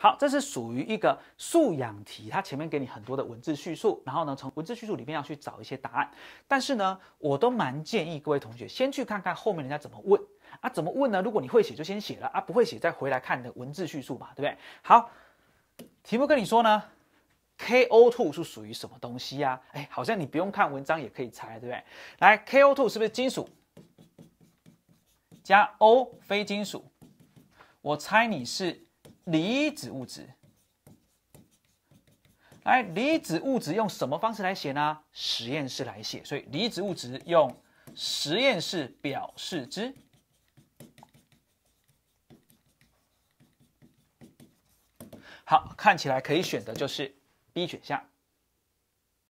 好，这是属于一个素养题，它前面给你很多的文字叙述，然后呢，从文字叙述里面要去找一些答案。但是呢，我都蛮建议各位同学先去看看后面人家怎么问啊，怎么问呢？如果你会写就先写了啊，不会写再回来看你的文字叙述吧，对不对？好，题目跟你说呢，K O two 是属于什么东西呀？哎，好像你不用看文章也可以猜，对不对？来，K O two 是不是金属加 O 非金属？我猜你是。离子物质，来离子物质用什么方式来写呢？实验室来写，所以离子物质用实验室表示之。好，看起来可以选的就是 B 选项。